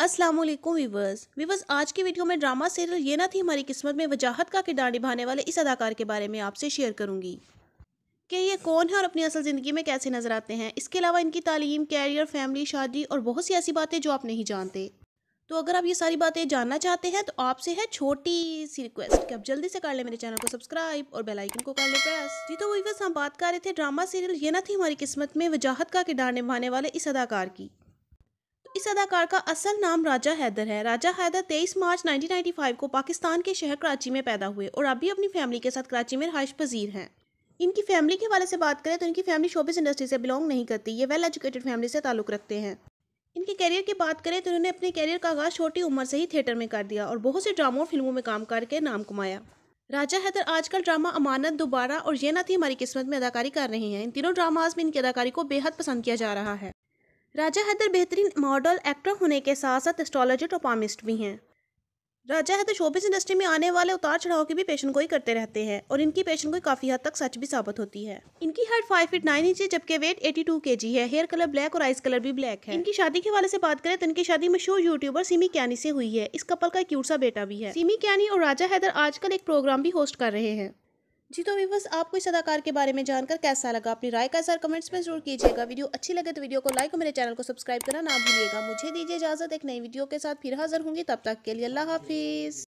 Aslam viewers viewers आज की video में ड्रामा सीरियल ये ना थी हमारी किस्मत में वजाहत का किरदार निभाने वाले इस अदाकार के बारे में आपसे शेयर करूंगी कि ये कौन है और अपनी असल ज़िंदगी में कैसे नज़र आते हैं इसके अलावा इनकी तालीम कैरियर फैमिली शादी और बहुत सी ऐसी बातें जो आप नहीं जानते तो अगर आप ये सारी बातें जानना चाहते हैं तो आपसे है छोटी सी रिक्वेस्ट कि आप जल्दी से कर लें मेरे चैनल को सब्सक्राइब और बेल आइकन को कर लें प्रेस जी तो वीवर्स हम बात कर रहे थे ड्रामा सीरियल ये ना थी हमारी किस्मत में वजाहत का किरदार निभाने वाले इस अदाकार की इस अदाकार का असल नाम राजा हैदर है राजा हैदर 23 मार्च 1995 को पाकिस्तान के शहर कराची में पैदा हुए और अभी अपनी फैमिली के साथ कराची में रहाइश पजीर हैं इनकी फैमिली के हवाले से बात करें तो इनकी फैमिली शोबिस इंडस्ट्री से बिलोंग नहीं करती ये वेल एजुकेटेड फैमिली से ताल्लुक़ रखते हैं इनके कैरियर की बात करें तो इन्होंने अपने कैरियर का आगाज़ छोटी उम्र से ही थिएटर में कर दिया और बहुत से ड्रामों और फिल्मों में काम करके नाम कमाया राजा हैदर आजकल ड्रामा अमानत दोबारा और ये ना थी हमारी किस्मत में अदाकारी कर रहे हैं इन तीनों ड्रामाज में इनकी अदाकारी को बेहद पसंद किया जा रहा है राजा हैदर बेहतरीन मॉडल एक्टर होने के साथ साथ एस्ट्रोलॉजिस्ट और पामिस्ट भी हैं राजा हैदर शोबिस इंडस्ट्री में आने वाले उतार चढ़ाव की भी पेशन गोई करते रहते हैं और इनकी पेशन गोई काफ़ी हद तक सच भी साबित होती है इनकी height five feet nine inch है जबकि weight eighty two K G है हेयर कलर ब्लैक और आइस कलर भी ब्लैक है इनकी शादी के हवाले से बात करें तो इनकी शादी मशहूर यूट्यूबर सीमी कैनी से हुई है इस कपल का क्यूट सा बेटा भी है सीमी कैनी और राजा हैदर आजकल एक प्रोग्राम भी होस्ट कर रहे हैं जी तो व्यूवर्स आपको इस अदाकार के बारे में जानकर कैसा लगा अपनी राय का सर कमेंट्स में जरूर कीजिएगा वीडियो अच्छी लगे तो वीडियो को लाइक और मेरे चैनल को सब्सक्राइब करना ना भूलिएगा मुझे दीजिए इजाजत एक नई वीडियो के साथ फिर हाजिर होंगी तब तक के लिए अल्लाह हाफिज़